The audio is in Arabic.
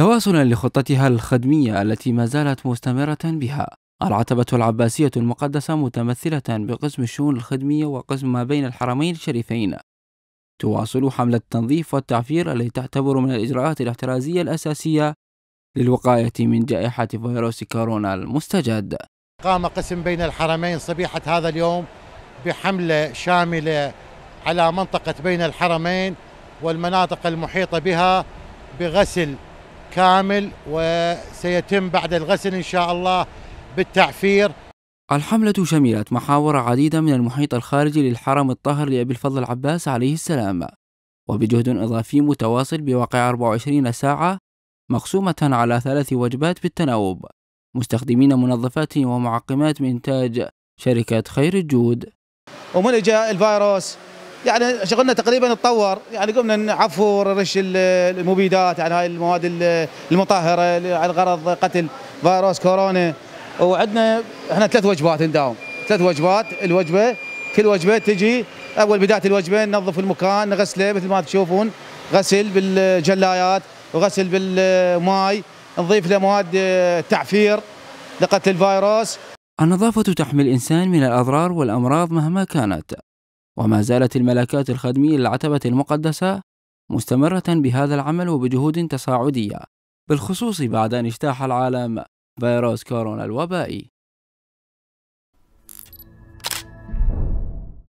تواصلا لخطتها الخدمية التي ما زالت مستمرة بها العتبة العباسية المقدسة متمثلة بقسم الشؤون الخدمية وقسم ما بين الحرمين الشريفين تواصل حملة التنظيف والتعفير التي تعتبر من الإجراءات الاحترازية الأساسية للوقاية من جائحة فيروس كورونا المستجد قام قسم بين الحرمين صبيحة هذا اليوم بحملة شاملة على منطقة بين الحرمين والمناطق المحيطة بها بغسل كامل وسيتم بعد الغسل إن شاء الله بالتعفير الحملة شملت محاور عديدة من المحيط الخارجي للحرم الطاهر لأبي الفضل العباس عليه السلام وبجهد إضافي متواصل بواقع 24 ساعة مقسومة على ثلاث وجبات بالتناوب مستخدمين منظفات ومعقمات من إنتاج شركة خير الجود ومن جاء الفيروس يعني شغلنا تقريبا تطور يعني قمنا نعفر رش المبيدات يعني هاي المواد المطهره على غرض قتل فيروس كورونا وعندنا احنا ثلاث وجبات نداوم ثلاث وجبات الوجبه كل وجبه تجي اول بدايه الوجبه ننظف المكان نغسله مثل ما تشوفون غسل بالجلايات وغسل بالماي نضيف له مواد آه، تعفير لقتل الفيروس النظافة تحمي الإنسان من الأضرار والأمراض مهما كانت وما زالت الملكات الخدمية للعتبة المقدسة مستمرة بهذا العمل وبجهود تصاعدية بالخصوص بعد أن اجتاح العالم فيروس كورونا الوبائي